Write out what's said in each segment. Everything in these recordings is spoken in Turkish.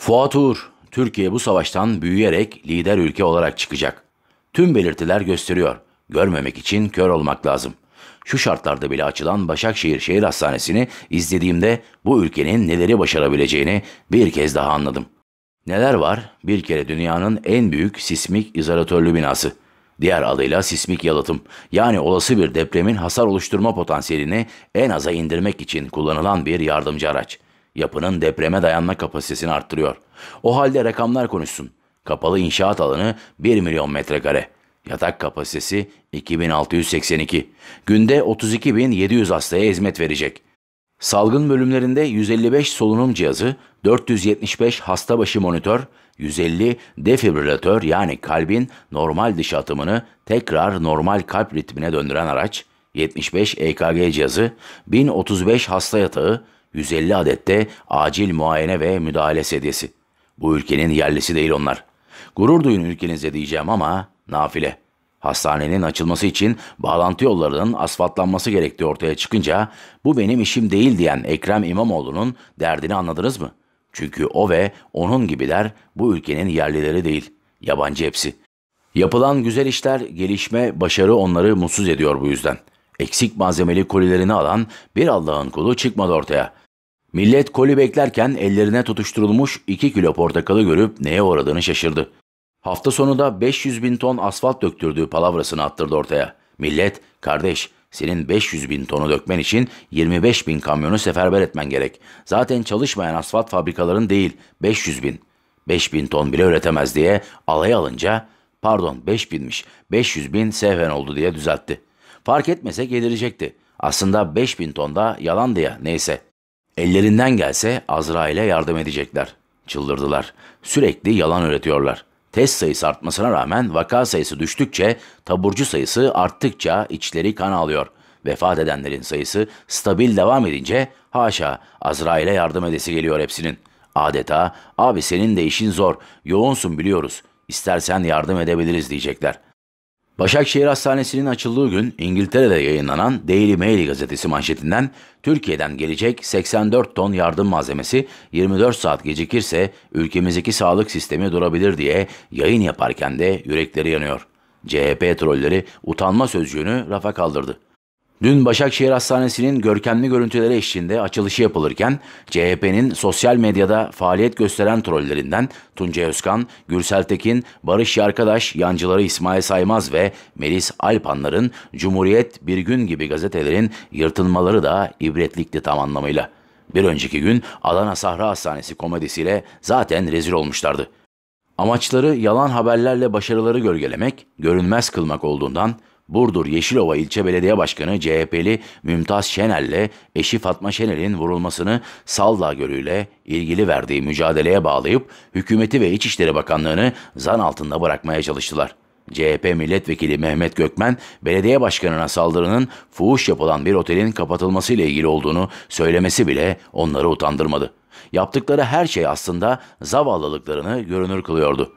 Fuat Uğur, Türkiye bu savaştan büyüyerek lider ülke olarak çıkacak. Tüm belirtiler gösteriyor. Görmemek için kör olmak lazım. Şu şartlarda bile açılan Başakşehir Şehir Hastanesi'ni izlediğimde bu ülkenin neleri başarabileceğini bir kez daha anladım. Neler var? Bir kere dünyanın en büyük sismik izolatörlü binası. Diğer adıyla sismik yalıtım. Yani olası bir depremin hasar oluşturma potansiyelini en aza indirmek için kullanılan bir yardımcı araç.'' Yapının depreme dayanma kapasitesini arttırıyor. O halde rakamlar konuşsun. Kapalı inşaat alanı 1 milyon metrekare. Yatak kapasitesi 2682. Günde 32700 hastaya hizmet verecek. Salgın bölümlerinde 155 solunum cihazı, 475 hasta başı monitör, 150 defibrilatör yani kalbin normal dış atımını tekrar normal kalp ritmine döndüren araç, 75 EKG cihazı, 1035 hasta yatağı, 150 adette acil muayene ve müdahale sedyesi. Bu ülkenin yerlisi değil onlar. Gurur duyun ülkenize diyeceğim ama nafile. Hastanenin açılması için bağlantı yollarının asfaltlanması gerektiği ortaya çıkınca bu benim işim değil diyen Ekrem İmamoğlu'nun derdini anladınız mı? Çünkü o ve onun gibiler bu ülkenin yerlileri değil, yabancı hepsi. Yapılan güzel işler, gelişme, başarı onları mutsuz ediyor bu yüzden.'' Eksik malzemeli kolilerini alan bir Allah'ın kulu çıkmadı ortaya. Millet koli beklerken ellerine tutuşturulmuş 2 kilo portakalı görüp neye uğradığını şaşırdı. Hafta sonu da 500 bin ton asfalt döktürdüğü palavrasını attırdı ortaya. Millet, kardeş senin 500 bin tonu dökmen için 25 bin kamyonu seferber etmen gerek. Zaten çalışmayan asfalt fabrikaların değil 500 bin. 5 bin ton bile üretemez diye alay alınca pardon 5 binmiş 500 bin sehven oldu diye düzeltti. Fark etmese gelirecekti. Aslında 5000 da yalan diye neyse. Ellerinden gelse Azrail'e yardım edecekler. Çıldırdılar. Sürekli yalan üretiyorlar. Test sayısı artmasına rağmen vaka sayısı düştükçe, taburcu sayısı arttıkça içleri kan alıyor. Vefat edenlerin sayısı stabil devam edince haşa Azrail'e yardım edesi geliyor hepsinin. Adeta abi senin de işin zor, yoğunsun biliyoruz, İstersen yardım edebiliriz diyecekler.'' Başakşehir Hastanesi'nin açıldığı gün İngiltere'de yayınlanan Daily Mail gazetesi manşetinden Türkiye'den gelecek 84 ton yardım malzemesi 24 saat gecikirse ülkemizdeki sağlık sistemi durabilir diye yayın yaparken de yürekleri yanıyor. CHP trolleri utanma sözcüğünü rafa kaldırdı. Dün Başakşehir Hastanesi'nin görkemli görüntüleri eşliğinde açılışı yapılırken CHP'nin sosyal medyada faaliyet gösteren trollerinden Tuncay Özkan, Gürsel Tekin, Barış Yarkadaş, yancıları İsmail Saymaz ve Melis Alpanların Cumhuriyet Bir Gün gibi gazetelerin yırtılmaları da ibretlikti tam anlamıyla. Bir önceki gün Adana Sahra Hastanesi komedisiyle zaten rezil olmuşlardı. Amaçları yalan haberlerle başarıları gölgelemek, görünmez kılmak olduğundan Burdur Yeşilova İlçe Belediye Başkanı CHP'li Mümtaz Şenel'le eşi Fatma Şenel'in vurulmasını Salda Gölü'yle ilgili verdiği mücadeleye bağlayıp hükümeti ve İçişleri Bakanlığı'nı zan altında bırakmaya çalıştılar. CHP milletvekili Mehmet Gökmen, belediye başkanına saldırının fuhuş yapılan bir otelin kapatılmasıyla ilgili olduğunu söylemesi bile onları utandırmadı. Yaptıkları her şey aslında zavallılıklarını görünür kılıyordu.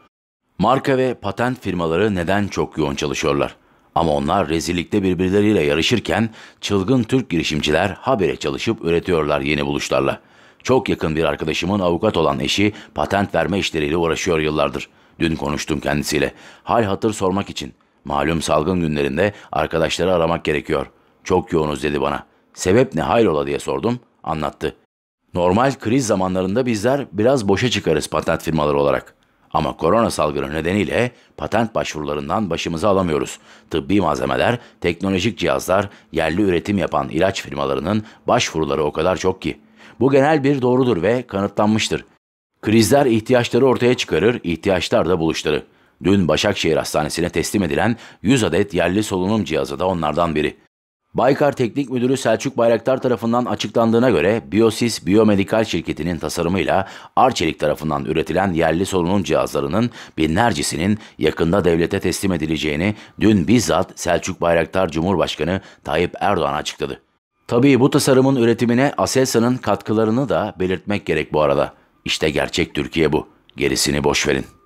Marka ve patent firmaları neden çok yoğun çalışıyorlar? Ama onlar rezillikte birbirleriyle yarışırken çılgın Türk girişimciler habere çalışıp üretiyorlar yeni buluşlarla. Çok yakın bir arkadaşımın avukat olan eşi patent verme işleriyle uğraşıyor yıllardır. Dün konuştum kendisiyle. Hal hatır sormak için. Malum salgın günlerinde arkadaşları aramak gerekiyor. Çok yoğunuz dedi bana. Sebep ne hayrola diye sordum. Anlattı. Normal kriz zamanlarında bizler biraz boşa çıkarız patent firmaları olarak. Ama korona salgını nedeniyle patent başvurularından başımızı alamıyoruz. Tıbbi malzemeler, teknolojik cihazlar, yerli üretim yapan ilaç firmalarının başvuruları o kadar çok ki. Bu genel bir doğrudur ve kanıtlanmıştır. Krizler ihtiyaçları ortaya çıkarır, ihtiyaçlar da buluşturur. Dün Başakşehir Hastanesi'ne teslim edilen 100 adet yerli solunum cihazı da onlardan biri. Baykar Teknik Müdürü Selçuk Bayraktar tarafından açıklandığına göre Biosis Biyomedikal şirketinin tasarımıyla Arçelik tarafından üretilen yerli solunum cihazlarının binlercesinin yakında devlete teslim edileceğini dün bizzat Selçuk Bayraktar Cumhurbaşkanı Tayyip Erdoğan açıkladı. Tabii bu tasarımın üretimine Aselsan'ın katkılarını da belirtmek gerek bu arada. İşte gerçek Türkiye bu. Gerisini boş verin.